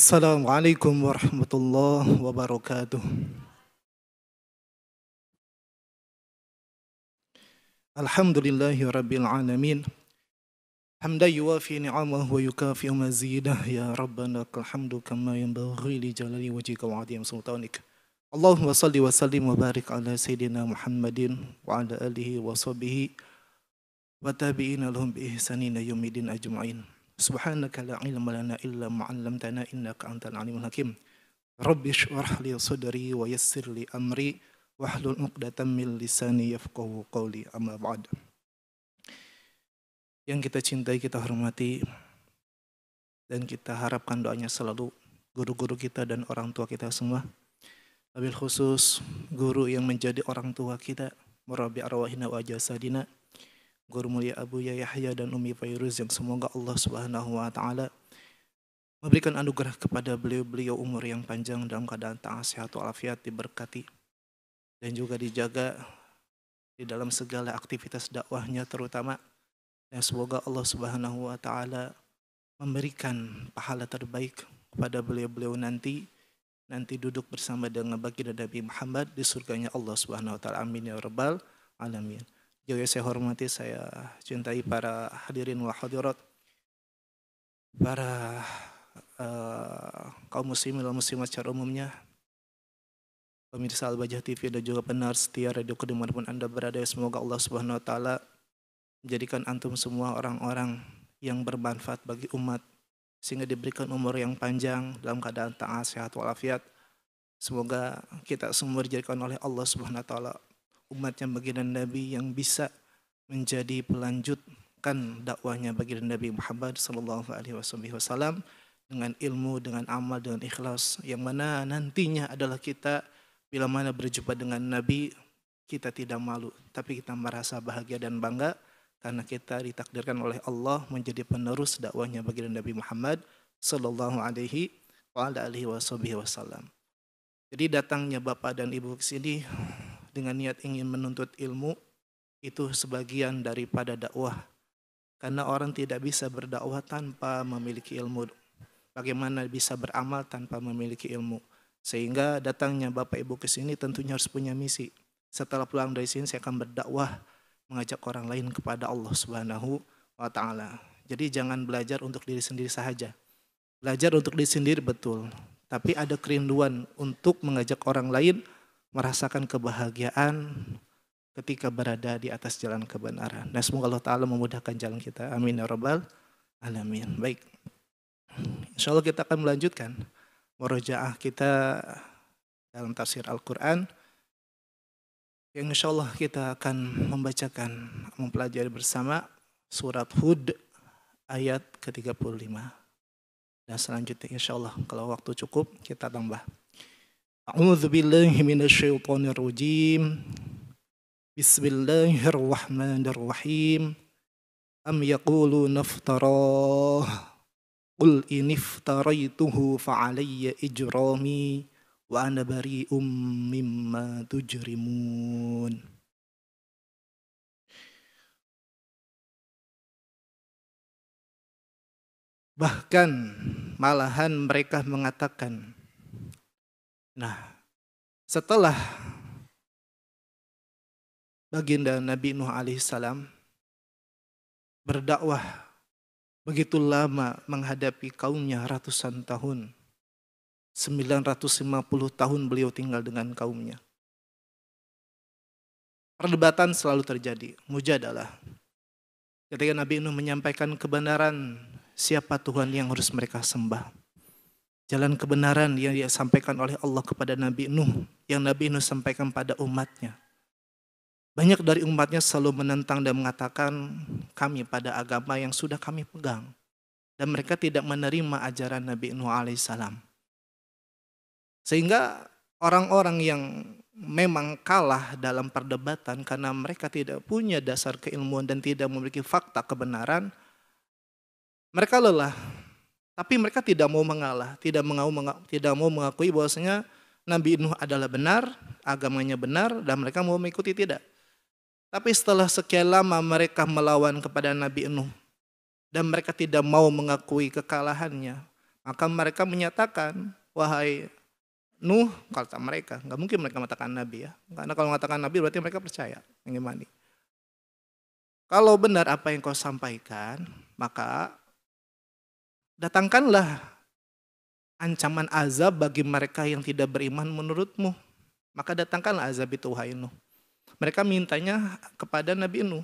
السلام عليكم ورحمة الله وبركاته الحمد لله رب العالمين حمدا يوافي نعمه ويكافئ مزيده يا ربنا لك الحمد كما ينبغي لجلال وجهك وعظيم سلطانك اللهم صل وسلم وبارك على سيدنا محمد وعلى آله وصحبه وتابعين لهم بإحسان إلى يوم الدين أجمعين Subhanaka la ilma lana illa ma'allamtana innaka antal alimul hakim. Rabbi shrah li sadri wa yassir li amri wahlul 'uqdatam min lisani yafqahu qawli amma ba'd. Yang kita cintai, kita hormati dan kita harapkan doanya selalu guru-guru kita dan orang tua kita semua. Wabil khusus guru yang menjadi orang tua kita, murabi arwahina wa jasadina guru mulia Abu Yahya dan Umi Fairuz yang semoga Allah Subhanahu wa taala memberikan anugerah kepada beliau-beliau umur yang panjang dalam keadaan taat sehat walafiat diberkati dan juga dijaga di dalam segala aktivitas dakwahnya terutama yang semoga Allah Subhanahu wa taala memberikan pahala terbaik kepada beliau-beliau nanti nanti duduk bersama dengan baginda Nabi Muhammad di surganya Allah Subhanahu wa taala amin ya rabbal alamin juga saya hormati, saya cintai para hadirin wa hadirat, para uh, kaum muslimin dan muslimat secara umumnya, pemirsa Al-Bajah TV dan juga benar setia radio pun Anda berada. Semoga Allah Subhanahu wa taala menjadikan antum semua orang-orang yang bermanfaat bagi umat sehingga diberikan umur yang panjang dalam keadaan taat, sehat walafiat. Semoga kita semua dijadikan oleh Allah Subhanahu wa taala umatnya baginda Nabi yang bisa menjadi pelanjutkan dakwahnya baginda Nabi Muhammad sallallahu alaihi wasallam dengan ilmu, dengan amal, dengan ikhlas yang mana nantinya adalah kita bila mana berjumpa dengan Nabi kita tidak malu tapi kita merasa bahagia dan bangga karena kita ditakdirkan oleh Allah menjadi penerus dakwahnya baginda Nabi Muhammad sallallahu alaihi wasallam. Jadi datangnya Bapak dan Ibu ke sini dengan niat ingin menuntut ilmu itu sebagian daripada dakwah. Karena orang tidak bisa berdakwah tanpa memiliki ilmu. Bagaimana bisa beramal tanpa memiliki ilmu? Sehingga datangnya Bapak Ibu ke sini tentunya harus punya misi. Setelah pulang dari sini saya akan berdakwah mengajak orang lain kepada Allah Subhanahu wa taala. Jadi jangan belajar untuk diri sendiri saja. Belajar untuk diri sendiri betul, tapi ada kerinduan untuk mengajak orang lain merasakan kebahagiaan ketika berada di atas jalan kebenaran. Dan semoga Allah Ta'ala memudahkan jalan kita. Amin ya Rabbal Alamin. Baik. Insya Allah kita akan melanjutkan merojaah kita dalam tafsir Al-Quran. Yang insya Allah kita akan membacakan, mempelajari bersama surat Hud ayat ke-35. Dan selanjutnya insya Allah kalau waktu cukup kita tambah. أعوذ بالله من الشيطان الرجيم بسم الله الرحمن الرحيم أم يقولون افتراه قل إن افتريته فعلي إجرامي وأنا بريء مما تجرمون Bahkan malahan mereka mengatakan Nah, setelah baginda Nabi Nuh alaihissalam berdakwah begitu lama menghadapi kaumnya ratusan tahun. 950 tahun beliau tinggal dengan kaumnya. Perdebatan selalu terjadi, mujadalah. Ketika Nabi Nuh menyampaikan kebenaran, siapa Tuhan yang harus mereka sembah? jalan kebenaran yang dia sampaikan oleh Allah kepada Nabi Nuh, yang Nabi Nuh sampaikan pada umatnya. Banyak dari umatnya selalu menentang dan mengatakan kami pada agama yang sudah kami pegang. Dan mereka tidak menerima ajaran Nabi Nuh alaihissalam. Sehingga orang-orang yang memang kalah dalam perdebatan karena mereka tidak punya dasar keilmuan dan tidak memiliki fakta kebenaran, mereka lelah tapi mereka tidak mau mengalah, tidak mau tidak mau mengakui bahwasanya Nabi Nuh adalah benar, agamanya benar dan mereka mau mengikuti tidak. Tapi setelah sekian lama mereka melawan kepada Nabi Nuh dan mereka tidak mau mengakui kekalahannya, maka mereka menyatakan, wahai Nuh, kata mereka, nggak mungkin mereka mengatakan Nabi ya, karena kalau mengatakan Nabi berarti mereka percaya, mengimani. Kalau benar apa yang kau sampaikan, maka Datangkanlah ancaman azab bagi mereka yang tidak beriman menurutmu. Maka datangkanlah azab itu, wahai Nuh. Mereka mintanya kepada Nabi Nuh.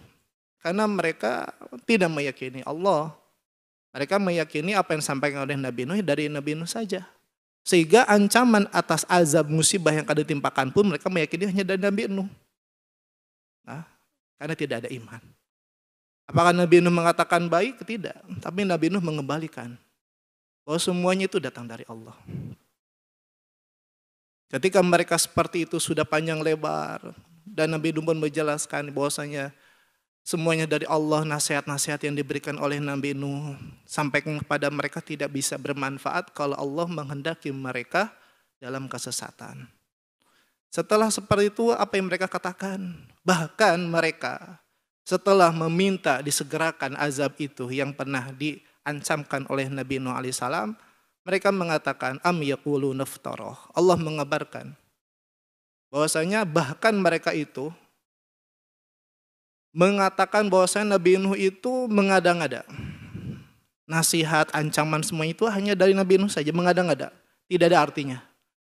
Karena mereka tidak meyakini Allah. Mereka meyakini apa yang disampaikan oleh Nabi Nuh dari Nabi Nuh saja. Sehingga ancaman atas azab musibah yang akan timpakan pun mereka meyakini hanya dari Nabi Nuh. Nah, karena tidak ada iman. Apakah Nabi Nuh mengatakan baik? Tidak. Tapi Nabi Nuh mengembalikan bahwa semuanya itu datang dari Allah. Ketika mereka seperti itu sudah panjang lebar dan Nabi Nuh menjelaskan bahwasanya semuanya dari Allah nasihat-nasihat yang diberikan oleh Nabi Nuh sampai kepada mereka tidak bisa bermanfaat kalau Allah menghendaki mereka dalam kesesatan. Setelah seperti itu apa yang mereka katakan? Bahkan mereka setelah meminta disegerakan azab itu yang pernah di diancamkan oleh Nabi Nuh alaihissalam, mereka mengatakan am yakulu naftaroh. Allah mengabarkan bahwasanya bahkan mereka itu mengatakan bahwasanya Nabi Nuh itu mengada-ngada. Nasihat, ancaman semua itu hanya dari Nabi Nuh saja mengada-ngada. Tidak ada artinya.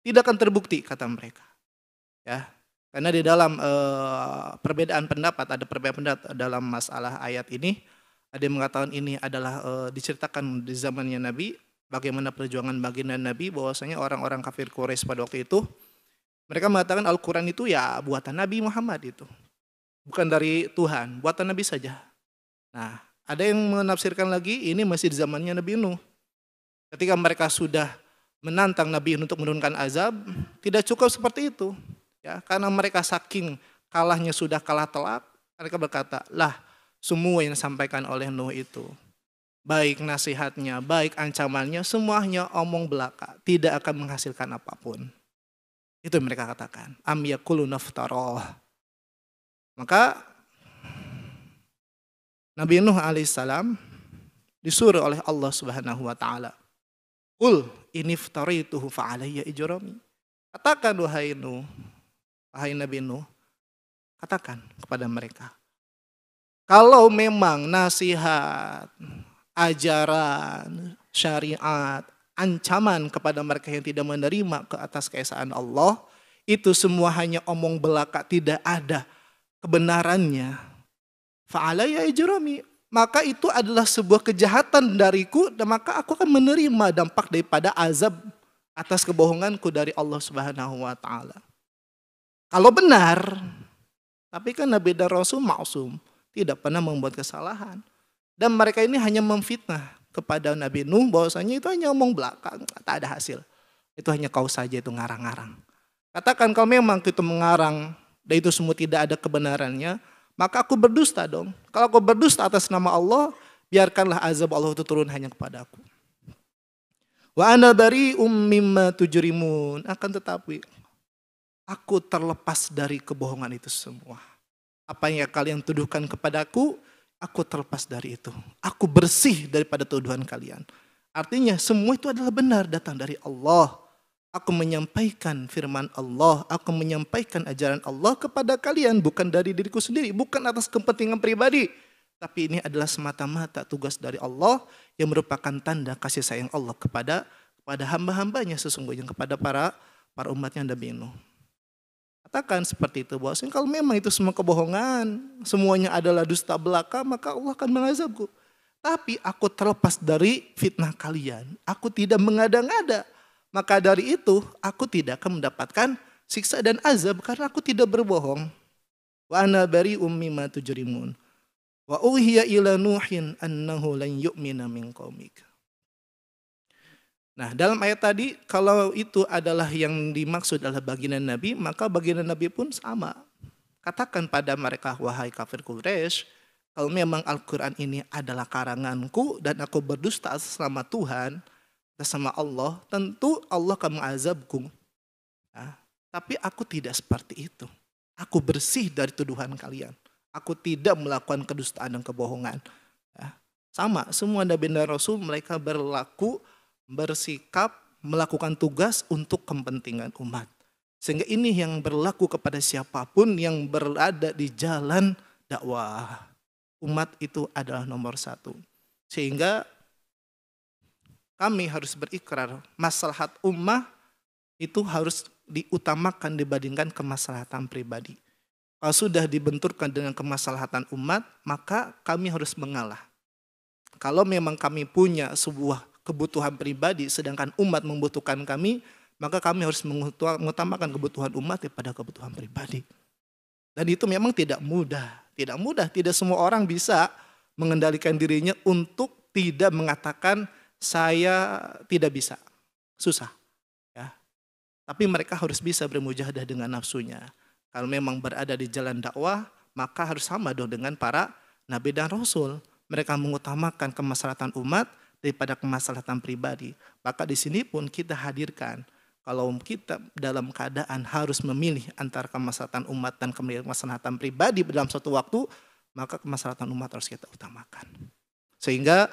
Tidak akan terbukti kata mereka. Ya. Karena di dalam e, perbedaan pendapat ada perbedaan pendapat dalam masalah ayat ini ada yang mengatakan ini adalah e, diceritakan di zamannya Nabi bagaimana perjuangan baginda Nabi bahwasanya orang-orang kafir Quraisy pada waktu itu mereka mengatakan Al-Qur'an itu ya buatan Nabi Muhammad itu. Bukan dari Tuhan, buatan Nabi saja. Nah, ada yang menafsirkan lagi ini masih di zamannya Nabi Nuh. Ketika mereka sudah menantang Nabi Nuh untuk menurunkan azab, tidak cukup seperti itu. Ya, karena mereka saking kalahnya sudah kalah telak, mereka berkata, "Lah, semua yang disampaikan oleh Nuh itu. Baik nasihatnya, baik ancamannya, semuanya omong belaka, tidak akan menghasilkan apapun. Itu yang mereka katakan. Am yakulu naftaroh. Maka Nabi Nuh alaihissalam disuruh oleh Allah Subhanahu wa taala. Kul iniftarituhu ftarituhu ijurami. Katakan wahai Nuh, wahai Nabi Nuh, katakan kepada mereka, kalau memang nasihat, ajaran, syariat, ancaman kepada mereka yang tidak menerima ke atas keesaan Allah, itu semua hanya omong belaka, tidak ada kebenarannya. Fa'alaya ijrami, maka itu adalah sebuah kejahatan dariku, dan maka aku akan menerima dampak daripada azab atas kebohonganku dari Allah Subhanahu wa taala. Kalau benar, tapi kan Nabi dan Rasul maksum tidak pernah membuat kesalahan. Dan mereka ini hanya memfitnah kepada Nabi Nuh bahwasanya itu hanya omong belakang, tak ada hasil. Itu hanya kau saja itu ngarang-ngarang. Katakan kalau memang itu mengarang dan itu semua tidak ada kebenarannya, maka aku berdusta dong. Kalau aku berdusta atas nama Allah, biarkanlah azab Allah itu turun hanya kepada aku. Wa ana bari mimma tujrimun. Akan tetapi aku terlepas dari kebohongan itu semua. Apa yang kalian tuduhkan kepadaku, aku terlepas dari itu. Aku bersih daripada tuduhan kalian. Artinya semua itu adalah benar datang dari Allah. Aku menyampaikan firman Allah, aku menyampaikan ajaran Allah kepada kalian bukan dari diriku sendiri, bukan atas kepentingan pribadi, tapi ini adalah semata-mata tugas dari Allah yang merupakan tanda kasih sayang Allah kepada kepada hamba-hambanya sesungguhnya kepada para para umatnya Nabi Nuh. Katakan seperti itu bahwa kalau memang itu semua kebohongan, semuanya adalah dusta belaka, maka Allah akan mengazabku. Tapi aku terlepas dari fitnah kalian. Aku tidak mengada-ngada. Maka dari itu aku tidak akan mendapatkan siksa dan azab karena aku tidak berbohong. Wa ana bari ummi ma tujrimun. Wa uhiya ila nuhin annahu lan yu'mina min qaumika. Nah, dalam ayat tadi, kalau itu adalah yang dimaksud adalah baginda Nabi, maka baginda Nabi pun sama. Katakan pada mereka, wahai kafir Quraisy, kalau memang Al-Quran ini adalah karanganku dan aku berdusta sama Tuhan, sama Allah, tentu Allah akan mengazabku. Nah, tapi aku tidak seperti itu. Aku bersih dari tuduhan kalian. Aku tidak melakukan kedustaan dan kebohongan. Nah, sama, semua Nabi dan Rasul mereka berlaku bersikap melakukan tugas untuk kepentingan umat. Sehingga ini yang berlaku kepada siapapun yang berada di jalan dakwah. Umat itu adalah nomor satu. Sehingga kami harus berikrar maslahat ummah itu harus diutamakan dibandingkan kemaslahatan pribadi. Kalau sudah dibenturkan dengan kemaslahatan umat, maka kami harus mengalah. Kalau memang kami punya sebuah kebutuhan pribadi sedangkan umat membutuhkan kami, maka kami harus mengutamakan kebutuhan umat daripada kebutuhan pribadi. Dan itu memang tidak mudah, tidak mudah, tidak semua orang bisa mengendalikan dirinya untuk tidak mengatakan saya tidak bisa. Susah. Ya. Tapi mereka harus bisa bermujahadah dengan nafsunya. Kalau memang berada di jalan dakwah, maka harus sama dong dengan para nabi dan rasul. Mereka mengutamakan kemaslahatan umat, daripada kemaslahatan pribadi. Maka di sini pun kita hadirkan kalau kita dalam keadaan harus memilih antara kemaslahatan umat dan kemaslahatan pribadi dalam suatu waktu, maka kemaslahatan umat harus kita utamakan. Sehingga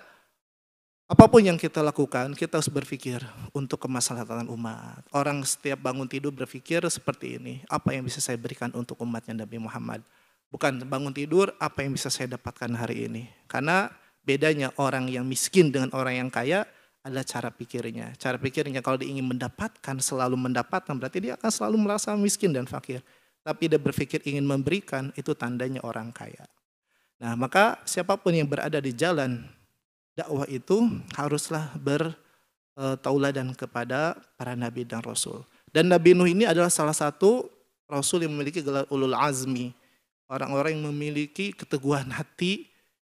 apapun yang kita lakukan, kita harus berpikir untuk kemaslahatan umat. Orang setiap bangun tidur berpikir seperti ini, apa yang bisa saya berikan untuk umatnya Nabi Muhammad. Bukan bangun tidur, apa yang bisa saya dapatkan hari ini. Karena Bedanya orang yang miskin dengan orang yang kaya adalah cara pikirnya. Cara pikirnya kalau dia ingin mendapatkan, selalu mendapatkan, berarti dia akan selalu merasa miskin dan fakir. Tapi dia berpikir ingin memberikan, itu tandanya orang kaya. Nah maka siapapun yang berada di jalan dakwah itu haruslah bertauladan e, kepada para nabi dan rasul. Dan Nabi Nuh ini adalah salah satu rasul yang memiliki gelar ulul azmi. Orang-orang yang memiliki keteguhan hati,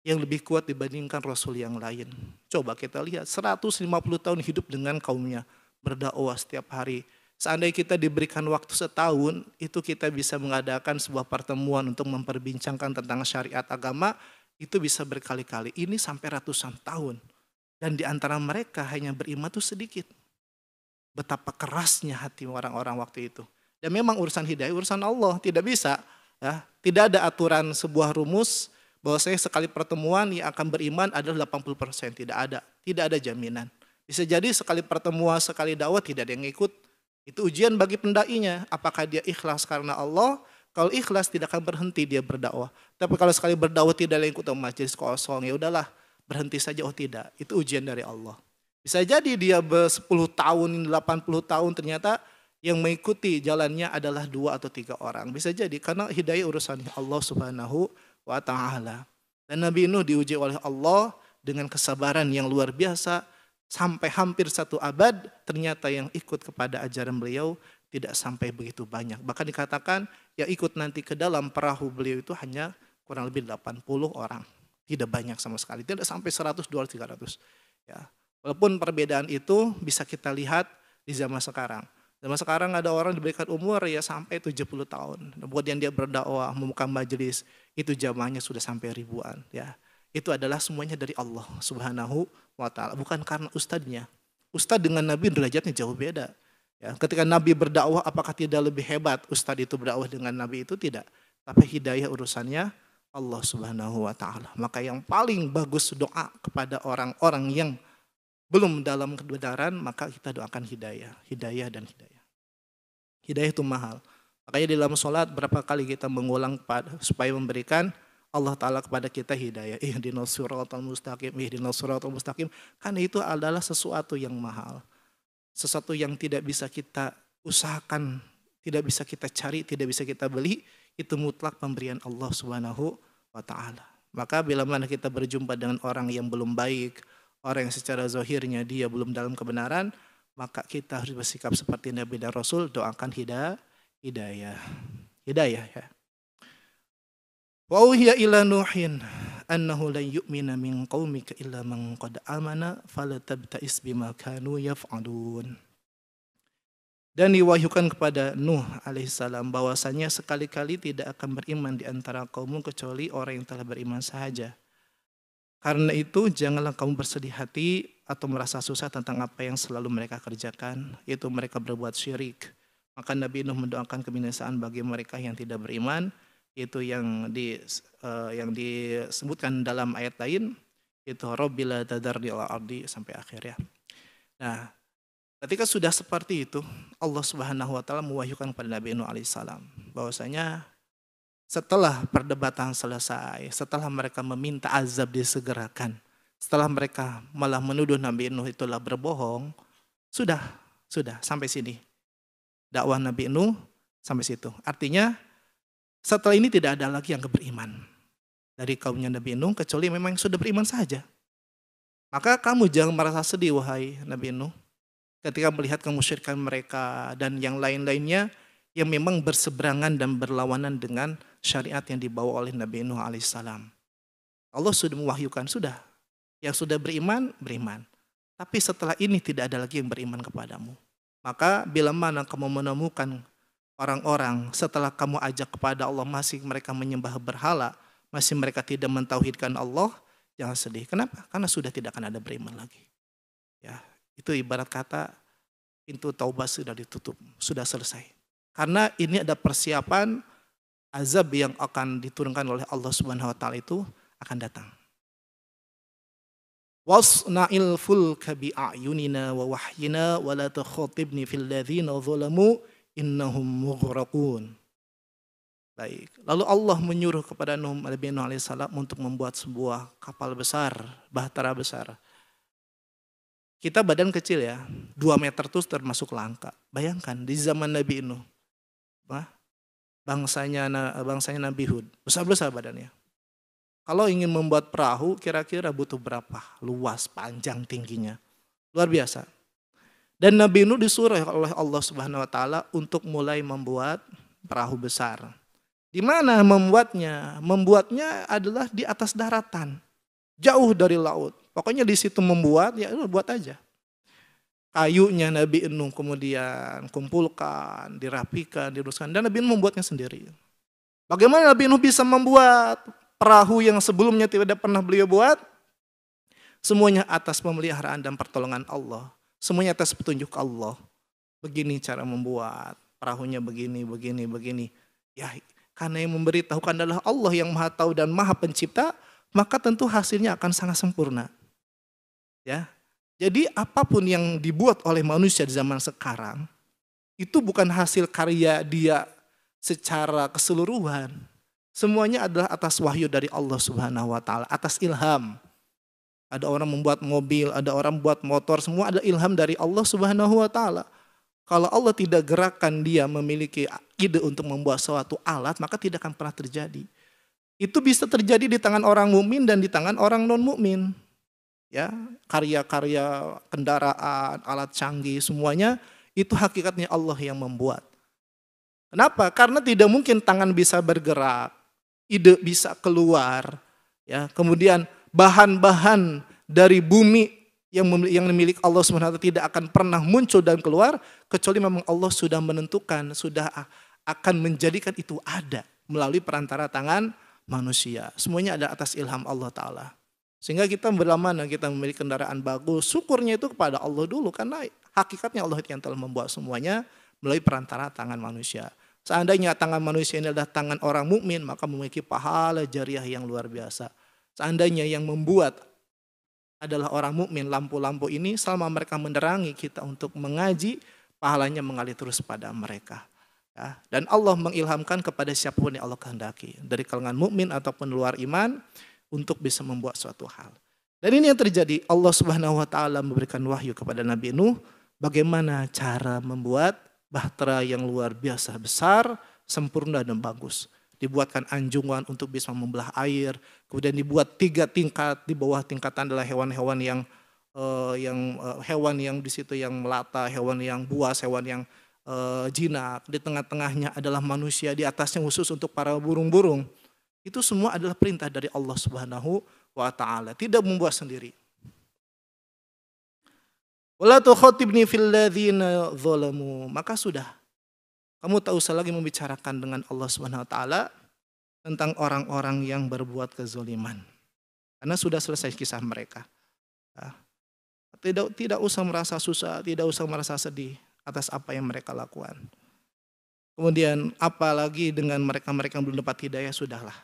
yang lebih kuat dibandingkan rasul yang lain. Coba kita lihat 150 tahun hidup dengan kaumnya berdakwah setiap hari. Seandainya kita diberikan waktu setahun, itu kita bisa mengadakan sebuah pertemuan untuk memperbincangkan tentang syariat agama, itu bisa berkali-kali. Ini sampai ratusan tahun. Dan di antara mereka hanya beriman itu sedikit. Betapa kerasnya hati orang-orang waktu itu. Dan memang urusan hidayah, urusan Allah. Tidak bisa. Ya, tidak ada aturan sebuah rumus bahwasanya sekali pertemuan yang akan beriman adalah 80%, tidak ada, tidak ada jaminan. Bisa jadi sekali pertemuan, sekali dakwah tidak ada yang ikut. Itu ujian bagi pendainya, apakah dia ikhlas karena Allah? Kalau ikhlas tidak akan berhenti dia berdakwah. Tapi kalau sekali berdakwah tidak ada yang ikut majelis kosong, ya udahlah, berhenti saja oh tidak. Itu ujian dari Allah. Bisa jadi dia ber 10 tahun, 80 tahun ternyata yang mengikuti jalannya adalah dua atau tiga orang. Bisa jadi karena hidayah urusan Allah Subhanahu wa ta'ala. Dan Nabi Nuh diuji oleh Allah dengan kesabaran yang luar biasa sampai hampir satu abad ternyata yang ikut kepada ajaran beliau tidak sampai begitu banyak. Bahkan dikatakan yang ikut nanti ke dalam perahu beliau itu hanya kurang lebih 80 orang. Tidak banyak sama sekali, tidak sampai 100, 200, 300. Ya. Walaupun perbedaan itu bisa kita lihat di zaman sekarang. Zaman sekarang ada orang diberikan umur ya sampai 70 tahun. Nah, buat yang dia berdakwah, membuka majelis, itu jamaahnya sudah sampai ribuan. Ya, Itu adalah semuanya dari Allah subhanahu wa ta'ala. Bukan karena ustadznya. Ustadz dengan Nabi derajatnya jauh beda. Ya, ketika Nabi berdakwah apakah tidak lebih hebat ustadz itu berdakwah dengan Nabi itu tidak. Tapi hidayah urusannya Allah subhanahu wa ta'ala. Maka yang paling bagus doa kepada orang-orang yang belum dalam kebenaran, maka kita doakan hidayah, hidayah dan hidayah. Hidayah itu mahal. Makanya di dalam sholat berapa kali kita mengulang pada, supaya memberikan Allah Ta'ala kepada kita hidayah. Ihdinas suratul mustaqim, ihdinas suratul mustaqim. Kan itu adalah sesuatu yang mahal. Sesuatu yang tidak bisa kita usahakan, tidak bisa kita cari, tidak bisa kita beli. Itu mutlak pemberian Allah Subhanahu wa Ta'ala. Maka bila mana kita berjumpa dengan orang yang belum baik, orang yang secara zohirnya dia belum dalam kebenaran, maka kita harus bersikap seperti Nabi dan Rasul, doakan hidayah, hidayah. ya. Wauhiya ila Nuhin annahu lan yu'mina min qaumika illa man qad amana falatabta'is bima kanu yaf'alun. Dan diwahyukan kepada Nuh alaihissalam bahwasanya sekali-kali tidak akan beriman di antara kaummu kecuali orang yang telah beriman sahaja. Karena itu janganlah kamu bersedih hati atau merasa susah tentang apa yang selalu mereka kerjakan, yaitu mereka berbuat syirik. Maka Nabi Nuh mendoakan kebinasaan bagi mereka yang tidak beriman, itu yang di uh, yang disebutkan dalam ayat lain, itu yaitu di tadarni ardi sampai akhir ya. Nah, ketika sudah seperti itu, Allah Subhanahu wa taala mewahyukan kepada Nabi Nuh alaihissalam bahwasanya setelah perdebatan selesai, setelah mereka meminta azab disegerakan, setelah mereka malah menuduh Nabi Nuh itulah berbohong, sudah, sudah sampai sini. Dakwah Nabi Nuh sampai situ. Artinya setelah ini tidak ada lagi yang beriman dari kaumnya Nabi Nuh kecuali memang yang sudah beriman saja. Maka kamu jangan merasa sedih wahai Nabi Nuh ketika melihat kemusyrikan mereka dan yang lain-lainnya yang memang berseberangan dan berlawanan dengan syariat yang dibawa oleh Nabi Nuh alaihissalam. Allah sudah mewahyukan, sudah. Yang sudah beriman, beriman. Tapi setelah ini tidak ada lagi yang beriman kepadamu. Maka bila mana kamu menemukan orang-orang setelah kamu ajak kepada Allah masih mereka menyembah berhala, masih mereka tidak mentauhidkan Allah, jangan sedih. Kenapa? Karena sudah tidak akan ada beriman lagi. Ya, itu ibarat kata pintu taubat sudah ditutup, sudah selesai. Karena ini ada persiapan azab yang akan diturunkan oleh Allah Subhanahu wa taala itu akan datang. Wasna'il fulka a'yunina wa wahyina wa la tukhatibni fil ladzina zalamu innahum mughraqun. Baik. Lalu Allah menyuruh kepada Nuh Nabi Nuh alaihissalam untuk membuat sebuah kapal besar, bahtera besar. Kita badan kecil ya, 2 meter itu termasuk langka. Bayangkan di zaman Nabi Nuh bangsanya bangsanya Nabi Hud. Besar-besar badannya. Kalau ingin membuat perahu kira-kira butuh berapa? Luas, panjang, tingginya. Luar biasa. Dan Nabi Nuh disuruh oleh Allah Subhanahu wa taala untuk mulai membuat perahu besar. Di mana membuatnya? Membuatnya adalah di atas daratan. Jauh dari laut. Pokoknya di situ membuat, ya lu buat aja kayunya Nabi Nuh kemudian kumpulkan, dirapikan, diuruskan dan Nabi Nuh membuatnya sendiri. Bagaimana Nabi Nuh bisa membuat perahu yang sebelumnya tidak pernah beliau buat? Semuanya atas pemeliharaan dan pertolongan Allah. Semuanya atas petunjuk Allah. Begini cara membuat perahunya begini, begini, begini. Ya, karena yang memberitahukan adalah Allah yang Maha Tahu dan Maha Pencipta, maka tentu hasilnya akan sangat sempurna. Ya, jadi apapun yang dibuat oleh manusia di zaman sekarang, itu bukan hasil karya dia secara keseluruhan. Semuanya adalah atas wahyu dari Allah Subhanahu wa taala, atas ilham. Ada orang membuat mobil, ada orang membuat motor, semua ada ilham dari Allah Subhanahu wa taala. Kalau Allah tidak gerakan dia memiliki ide untuk membuat suatu alat, maka tidak akan pernah terjadi. Itu bisa terjadi di tangan orang mukmin dan di tangan orang non mukmin ya karya-karya kendaraan, alat canggih semuanya itu hakikatnya Allah yang membuat. Kenapa? Karena tidak mungkin tangan bisa bergerak, ide bisa keluar, ya. Kemudian bahan-bahan dari bumi yang yang Allah SWT tidak akan pernah muncul dan keluar kecuali memang Allah sudah menentukan, sudah akan menjadikan itu ada melalui perantara tangan manusia. Semuanya ada atas ilham Allah Ta'ala. Sehingga kita beramanah, kita memiliki kendaraan bagus. Syukurnya itu kepada Allah dulu karena hakikatnya Allah yang telah membuat semuanya melalui perantara tangan manusia. Seandainya tangan manusia ini adalah tangan orang mukmin, maka memiliki pahala jariah yang luar biasa. Seandainya yang membuat adalah orang mukmin, lampu-lampu ini selama mereka menerangi kita untuk mengaji, pahalanya mengalir terus pada mereka. Ya, dan Allah mengilhamkan kepada siapapun yang Allah kehendaki, dari kalangan mukmin ataupun luar iman, untuk bisa membuat suatu hal. Dan ini yang terjadi. Allah Subhanahu wa taala memberikan wahyu kepada Nabi Nuh bagaimana cara membuat bahtera yang luar biasa besar, sempurna dan bagus. Dibuatkan anjungan untuk bisa membelah air, kemudian dibuat tiga tingkat, di bawah tingkatan adalah hewan-hewan yang uh, yang uh, hewan yang di situ yang melata, hewan yang buas, hewan yang uh, jinak, di tengah-tengahnya adalah manusia, di atasnya khusus untuk para burung-burung. Itu semua adalah perintah dari Allah Subhanahu wa taala, tidak membuat sendiri. Wala tukhatibni fil ladzina zalamu. Maka sudah. Kamu tak usah lagi membicarakan dengan Allah Subhanahu wa taala tentang orang-orang yang berbuat kezoliman. Karena sudah selesai kisah mereka. Ah. Tidak tidak usah merasa susah, tidak usah merasa sedih atas apa yang mereka lakukan. Kemudian apalagi dengan mereka-mereka yang belum dapat hidayah sudahlah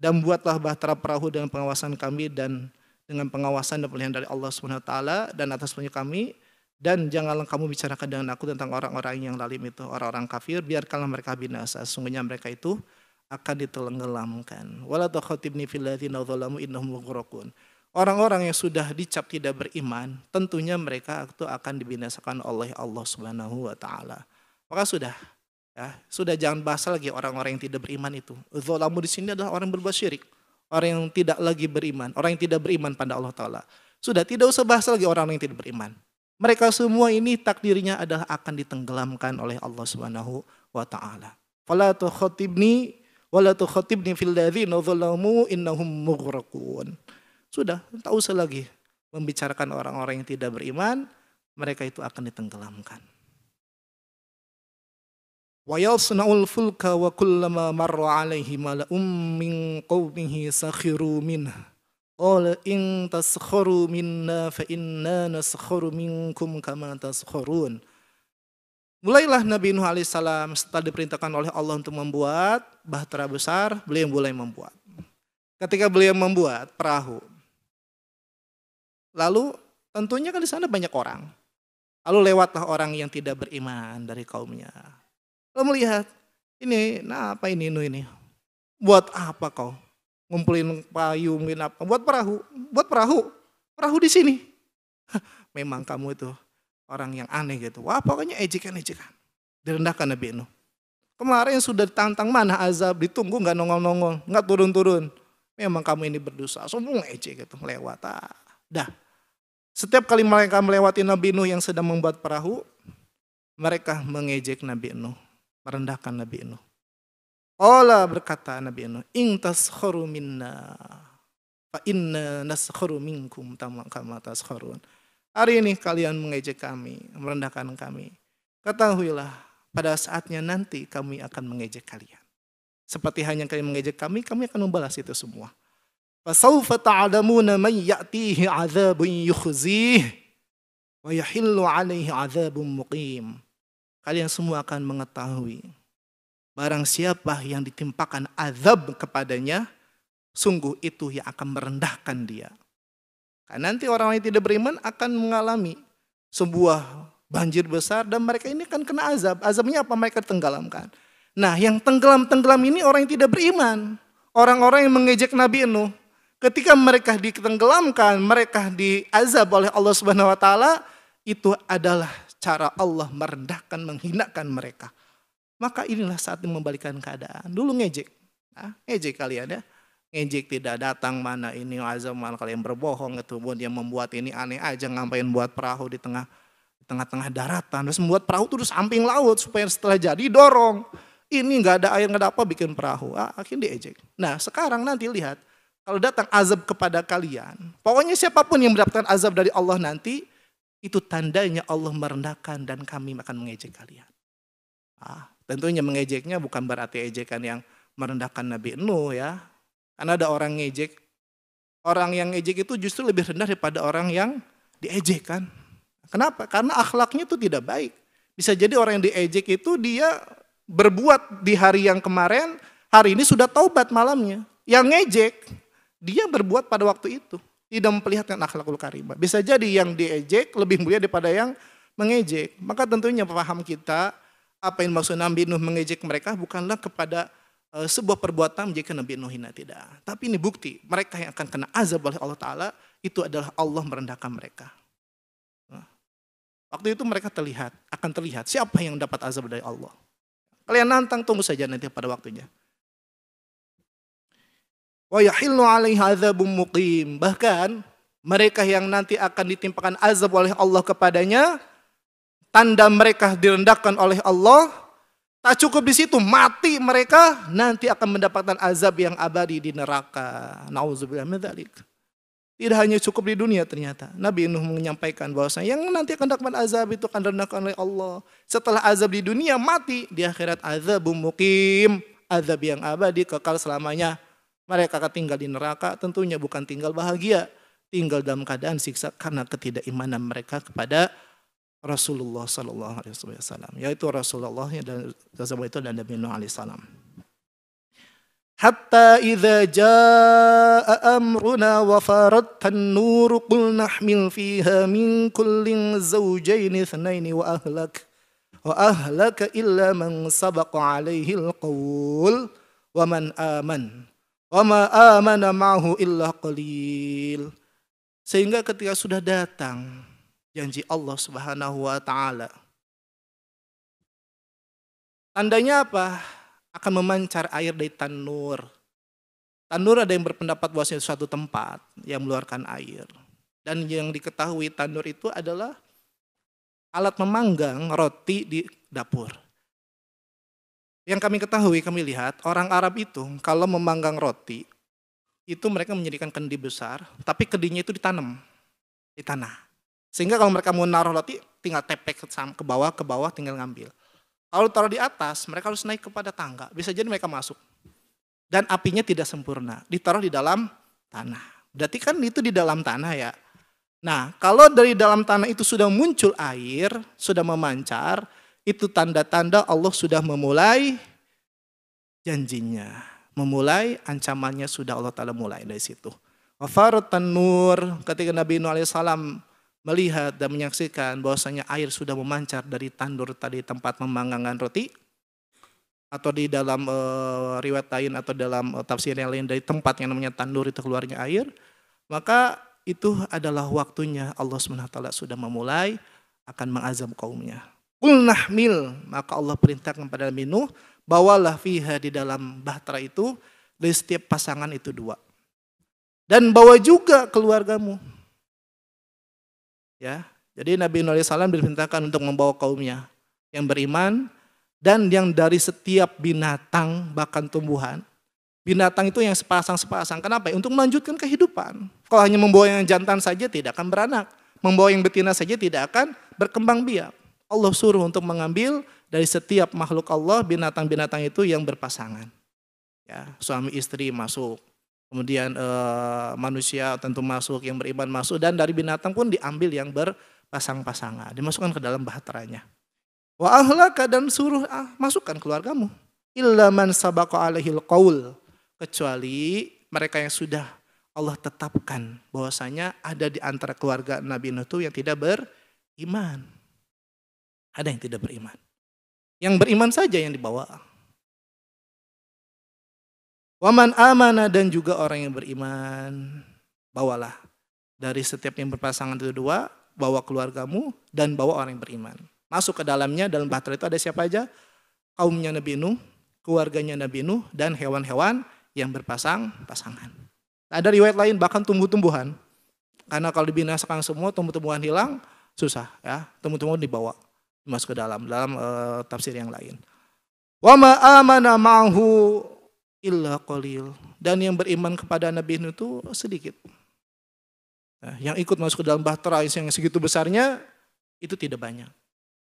dan buatlah bahtera perahu dengan pengawasan kami dan dengan pengawasan dan pilihan dari Allah Subhanahu wa taala dan atas punya kami dan janganlah kamu bicarakan dengan aku tentang orang-orang yang lalim itu orang-orang kafir biarkanlah mereka binasa sungguhnya mereka itu akan ditenggelamkan wala fil ladzina innahum mughraqun orang-orang yang sudah dicap tidak beriman tentunya mereka itu akan dibinasakan oleh Allah Subhanahu wa taala maka sudah Ya, sudah jangan bahas lagi orang-orang yang tidak beriman itu. Zolamu di sini adalah orang berbuat syirik. Orang yang tidak lagi beriman. Orang yang tidak beriman pada Allah Ta'ala. Sudah tidak usah bahas lagi orang yang tidak beriman. Mereka semua ini takdirnya adalah akan ditenggelamkan oleh Allah Subhanahu wa taala. Fala tukhotibni wala tukhotibni fil ladzina zalamu innahum mughraqun. Sudah, tak usah lagi membicarakan orang-orang yang tidak beriman, mereka itu akan ditenggelamkan wa kullama fa inna Mulailah Nabi Nuh alaihissalam setelah diperintahkan oleh Allah untuk membuat bahtera besar, beliau mulai membuat. Ketika beliau membuat perahu, lalu tentunya kan di sana banyak orang. Lalu lewatlah orang yang tidak beriman dari kaumnya. Lo melihat, ini, nah apa ini, ini, ini. Buat apa kau? Ngumpulin payung, ngumpulin apa? Buat perahu, buat perahu, perahu di sini. memang kamu itu orang yang aneh gitu. Wah pokoknya ejekan-ejekan. Direndahkan Nabi Nuh. Kemarin sudah ditantang mana azab, ditunggu nggak nongol-nongol, nggak turun-turun. Memang kamu ini berdosa, sombong ejek gitu, lewat. Ah, dah. Setiap kali mereka melewati Nabi Nuh yang sedang membuat perahu, mereka mengejek Nabi Nuh merendahkan Nabi Nuh. Allah berkata Nabi Nuh, "In taskharu minna fa inna naskharu minkum kama taskharun." Hari ini kalian mengejek kami, merendahkan kami. Ketahuilah, pada saatnya nanti kami akan mengejek kalian. Seperti hanya kalian mengejek kami, kami akan membalas itu semua. Fasaufa ta'lamuna man ya'tihi 'adzabun yukhzih wa yahillu 'alaihi 'adzabun muqim kalian semua akan mengetahui. Barang siapa yang ditimpakan azab kepadanya, sungguh itu yang akan merendahkan dia. Karena nanti orang yang tidak beriman akan mengalami sebuah banjir besar dan mereka ini kan kena azab. Azabnya apa? Mereka tenggelamkan. Nah yang tenggelam-tenggelam ini orang yang tidak beriman. Orang-orang yang mengejek Nabi Nuh. Ketika mereka ditenggelamkan, mereka diazab oleh Allah Subhanahu wa taala, itu adalah cara Allah merendahkan, menghinakan mereka. Maka inilah saat membalikan keadaan. Dulu ngejek, nah, ngejek kalian ya. Ngejek tidak datang mana ini azam mana kalian berbohong itu buat yang membuat ini aneh aja ngapain buat perahu di tengah di tengah-tengah daratan terus membuat perahu terus samping laut supaya setelah jadi dorong ini nggak ada air nggak ada apa bikin perahu ah, akhirnya diejek nah sekarang nanti lihat kalau datang azab kepada kalian pokoknya siapapun yang mendapatkan azab dari Allah nanti itu tandanya Allah merendahkan dan kami akan mengejek kalian. Ah, tentunya mengejeknya bukan berarti ejekan yang merendahkan Nabi Nuh ya. Karena ada orang ngejek. Orang yang ngejek itu justru lebih rendah daripada orang yang diejek kan. Kenapa? Karena akhlaknya itu tidak baik. Bisa jadi orang yang diejek itu dia berbuat di hari yang kemarin, hari ini sudah taubat malamnya. Yang ngejek, dia berbuat pada waktu itu tidak memperlihatkan akhlakul karimah. Bisa jadi yang diejek lebih mulia daripada yang mengejek. Maka tentunya paham kita apa yang maksud Nabi Nuh mengejek mereka bukanlah kepada e, sebuah perbuatan jika Nabi Nuh tidak. Tapi ini bukti mereka yang akan kena azab oleh Allah Ta'ala itu adalah Allah merendahkan mereka. Nah, waktu itu mereka terlihat, akan terlihat siapa yang dapat azab dari Allah. Kalian nantang tunggu saja nanti pada waktunya. Wa yahillu azabun Bahkan mereka yang nanti akan ditimpakan azab oleh Allah kepadanya, tanda mereka direndahkan oleh Allah, tak cukup di situ, mati mereka nanti akan mendapatkan azab yang abadi di neraka. Tidak hanya cukup di dunia ternyata. Nabi Nuh menyampaikan bahwasanya yang nanti akan dapat azab itu akan direndahkan oleh Allah. Setelah azab di dunia mati, di akhirat azab mukim, azab yang abadi kekal selamanya. Mereka akan tinggal di neraka, tentunya bukan tinggal bahagia, tinggal dalam keadaan siksa karena ketidakimanan mereka kepada Rasulullah Sallallahu Alaihi Wasallam, yaitu Rasulullah dan Rasulullah itu dan Nabi Nuh Alaihissalam. Hatta idza jaa amruna wa farat an-nur qul nahmil fiha min kullin zawjayn ithnayn wa ahlak wa ahlak illa man sabaqa alaihi al-qawl wa man aman wama amana ma'hu illa qalil. Sehingga ketika sudah datang janji Allah Subhanahu wa taala. Tandanya apa? Akan memancar air dari tanur. Tanur ada yang berpendapat bahwasanya suatu tempat yang mengeluarkan air. Dan yang diketahui tanur itu adalah alat memanggang roti di dapur. Yang kami ketahui, kami lihat orang Arab itu kalau memanggang roti itu mereka menjadikan kendi besar, tapi kendinya itu ditanam di tanah. Sehingga kalau mereka mau naruh roti, tinggal tepek ke bawah, ke bawah tinggal ngambil. Kalau taruh di atas, mereka harus naik kepada tangga. Bisa jadi mereka masuk. Dan apinya tidak sempurna. Ditaruh di dalam tanah. Berarti kan itu di dalam tanah ya. Nah, kalau dari dalam tanah itu sudah muncul air, sudah memancar, itu tanda-tanda Allah sudah memulai janjinya. Memulai ancamannya sudah Allah Ta'ala mulai dari situ. Wafaratan nur ketika Nabi Nuh alaihissalam melihat dan menyaksikan bahwasanya air sudah memancar dari tandur tadi tempat memanggangan roti atau di dalam e, riwayat lain atau dalam e, tafsir yang lain dari tempat yang namanya tandur itu keluarnya air maka itu adalah waktunya Allah SWT sudah memulai akan mengazam kaumnya. Ulnahmil, maka Allah perintahkan kepada Nabi Nuh, bawalah fiha di dalam bahtera itu dari setiap pasangan itu dua. Dan bawa juga keluargamu. Ya, jadi Nabi Nuh salam diperintahkan untuk membawa kaumnya yang beriman dan yang dari setiap binatang bahkan tumbuhan. Binatang itu yang sepasang-sepasang. Kenapa? Untuk melanjutkan kehidupan. Kalau hanya membawa yang jantan saja tidak akan beranak. Membawa yang betina saja tidak akan berkembang biak. Allah suruh untuk mengambil dari setiap makhluk Allah binatang-binatang itu yang berpasangan. Ya, suami istri masuk, kemudian eh, manusia tentu masuk, yang beriman masuk, dan dari binatang pun diambil yang berpasang-pasangan, dimasukkan ke dalam baterainya. Wa ahlaka dan suruh ah, masukkan keluargamu. Illa man sabaqa alaihil qaul. Kecuali mereka yang sudah Allah tetapkan bahwasanya ada di antara keluarga Nabi Nuh itu yang tidak beriman ada yang tidak beriman. Yang beriman saja yang dibawa. Waman amanah dan juga orang yang beriman, bawalah dari setiap yang berpasangan itu dua, bawa keluargamu dan bawa orang yang beriman. Masuk ke dalamnya dalam bahtera itu ada siapa aja? Kaumnya Nabi Nuh, keluarganya Nabi Nuh dan hewan-hewan yang berpasang-pasangan. Ada riwayat lain bahkan tumbuh-tumbuhan. Karena kalau dibinasakan semua tumbuh-tumbuhan hilang susah ya, tumbuh-tumbuhan dibawa masuk ke dalam dalam uh, tafsir yang lain. Wa ma amana ma'hu illa qalil. Dan yang beriman kepada Nabi Nuh itu sedikit. Nah, yang ikut masuk ke dalam bahtera yang segitu besarnya itu tidak banyak.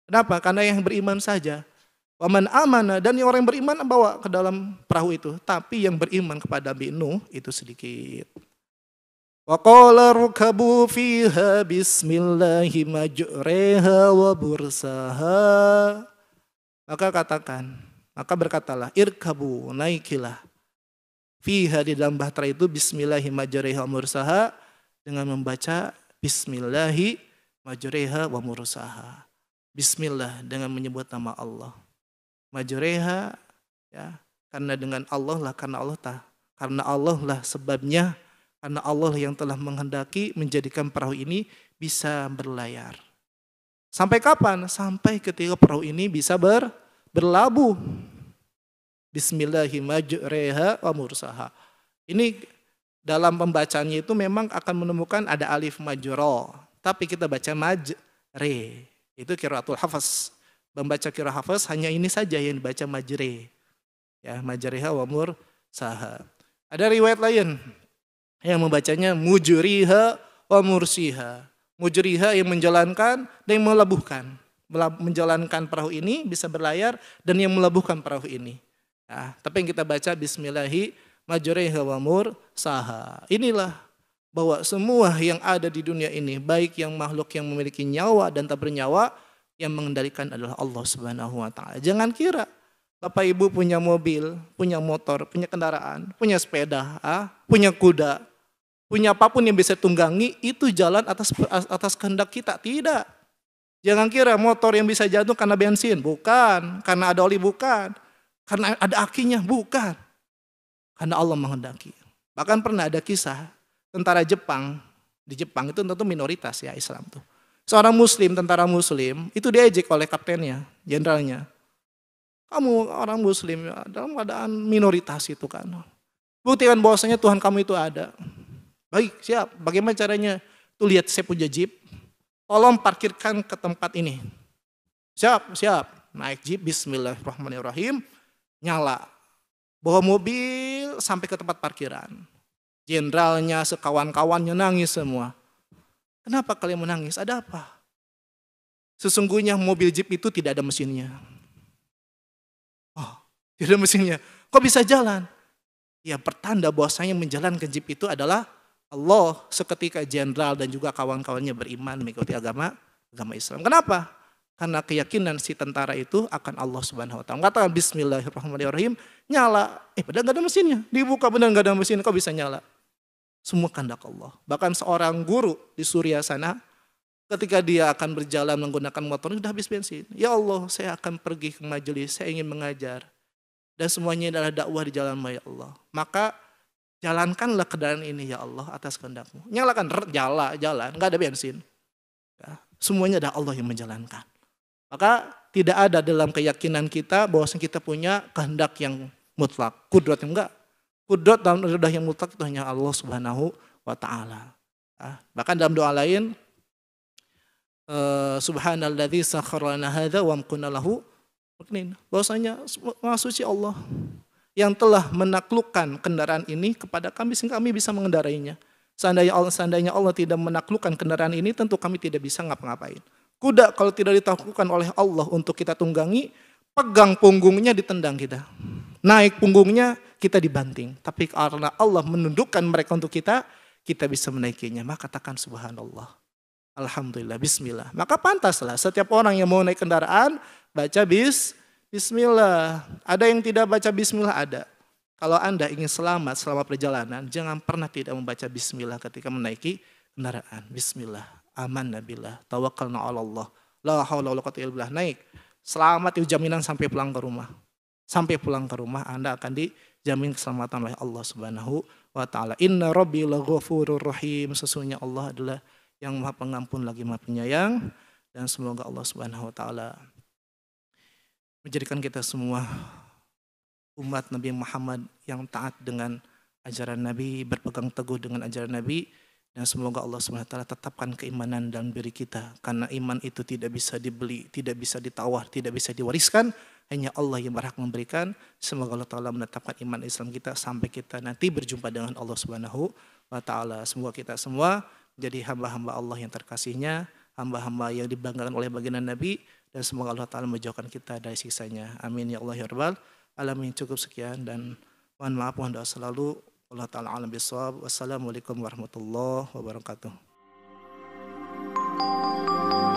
Kenapa? Karena yang beriman saja. wa man amana dan yang orang yang beriman bawa ke dalam perahu itu. Tapi yang beriman kepada Nabi Nuh itu sedikit. وقال اركبوا فيها بسم الله مجريها وبرساها maka katakan maka berkatalah irkabu naikilah fiha di dalam bahtera itu bismillahi majriha mursaha dengan membaca bismillahi majriha wa mursaha bismillah dengan menyebut nama Allah majriha ya karena dengan Allah lah karena Allah ta karena Allah lah sebabnya karena Allah yang telah menghendaki menjadikan perahu ini bisa berlayar. Sampai kapan? Sampai ketika perahu ini bisa ber, berlabuh. Bismillahirrahmanirrahim wa Ini dalam pembacanya itu memang akan menemukan ada alif majro, tapi kita baca majre. Itu kiraatul hafaz. Membaca kira hafaz hanya ini saja yang dibaca majre. Ya, majreha wa mursaha. Ada riwayat lain yang membacanya mujriha wa mursiha. Mujriha yang menjalankan dan yang melabuhkan. Menjalankan perahu ini bisa berlayar dan yang melabuhkan perahu ini. Nah, tapi yang kita baca bismillahi majriha wa mursaha. Inilah bahwa semua yang ada di dunia ini, baik yang makhluk yang memiliki nyawa dan tak bernyawa, yang mengendalikan adalah Allah Subhanahu wa taala. Jangan kira Bapak Ibu punya mobil, punya motor, punya kendaraan, punya sepeda, ah, punya kuda, punya apapun yang bisa tunggangi itu jalan atas atas kehendak kita. Tidak. Jangan kira motor yang bisa jatuh karena bensin, bukan. Karena ada oli, bukan. Karena ada akinya, bukan. Karena Allah menghendaki. Bahkan pernah ada kisah tentara Jepang di Jepang itu tentu minoritas ya Islam tuh. Seorang muslim, tentara muslim itu diejek oleh kaptennya, jenderalnya. Kamu orang muslim dalam keadaan minoritas itu kan. Buktikan bahwasanya Tuhan kamu itu ada. Baik, siap. Bagaimana caranya? Tuh lihat saya punya jeep. Tolong parkirkan ke tempat ini. Siap, siap. Naik jeep, bismillahirrahmanirrahim. Nyala. Bawa mobil sampai ke tempat parkiran. Jenderalnya, sekawan-kawannya nangis semua. Kenapa kalian menangis? Ada apa? Sesungguhnya mobil jeep itu tidak ada mesinnya. Oh, tidak ada mesinnya. Kok bisa jalan? Ya pertanda bahwasanya menjalankan jeep itu adalah Allah seketika jenderal dan juga kawan-kawannya beriman mengikuti agama agama Islam. Kenapa? Karena keyakinan si tentara itu akan Allah Subhanahu wa taala. Katakan bismillahirrahmanirrahim, nyala. Eh padahal nggak ada mesinnya. Dibuka benar nggak ada mesin, kok bisa nyala? Semua kehendak Allah. Bahkan seorang guru di Suriah sana ketika dia akan berjalan menggunakan motor sudah habis bensin. Ya Allah, saya akan pergi ke majelis, saya ingin mengajar. Dan semuanya adalah dakwah di jalan ya Allah. Maka Jalankanlah kendaraan ini ya Allah atas kehendakmu. Nyalakan, jala, jalan, nggak ada bensin. Ya, semuanya ada Allah yang menjalankan. Maka tidak ada dalam keyakinan kita bahwa kita punya kehendak yang mutlak. Kudrat yang enggak. Kudrat dalam kehendak yang mutlak itu hanya Allah subhanahu wa ta'ala. Ya, bahkan dalam doa lain, eh, Subhanalladzi sakharana hadza wa mkunna lahu Bahwasanya maha suci Allah yang telah menaklukkan kendaraan ini kepada kami sehingga kami bisa mengendarainya. Seandainya Allah, seandainya Allah tidak menaklukkan kendaraan ini tentu kami tidak bisa ngapa-ngapain. Kuda kalau tidak ditaklukkan oleh Allah untuk kita tunggangi, pegang punggungnya ditendang kita. Naik punggungnya kita dibanting. Tapi karena Allah menundukkan mereka untuk kita, kita bisa menaikinya. Maka katakan subhanallah. Alhamdulillah, bismillah. Maka pantaslah setiap orang yang mau naik kendaraan, baca bis, Bismillah. Ada yang tidak baca bismillah? Ada. Kalau Anda ingin selamat selama perjalanan, jangan pernah tidak membaca bismillah ketika menaiki kendaraan. Bismillah. Aman nabilah. Tawakkalna Allah. La haula wala quwwata illa Naik. Selamat itu jaminan sampai pulang ke rumah. Sampai pulang ke rumah Anda akan dijamin keselamatan oleh Allah Subhanahu wa taala. Inna rabbi laghafurur rahim. Sesungguhnya Allah adalah yang Maha Pengampun lagi Maha Penyayang dan semoga Allah Subhanahu wa taala menjadikan kita semua umat Nabi Muhammad yang taat dengan ajaran Nabi, berpegang teguh dengan ajaran Nabi, dan semoga Allah SWT tetapkan keimanan dalam diri kita. Karena iman itu tidak bisa dibeli, tidak bisa ditawar, tidak bisa diwariskan. Hanya Allah yang berhak memberikan. Semoga Allah Ta'ala menetapkan iman Islam kita sampai kita nanti berjumpa dengan Allah Subhanahu wa Ta'ala. Semoga kita semua jadi hamba-hamba Allah yang terkasihnya, hamba-hamba yang dibanggakan oleh baginda Nabi, dan semoga Allah Ta'ala menjauhkan kita dari sisanya. Amin ya Allah ya Rabbal. Alamin cukup sekian dan mohon maaf mohon doa selalu. Allah Ta'ala alam biswab. Wassalamualaikum warahmatullahi wabarakatuh.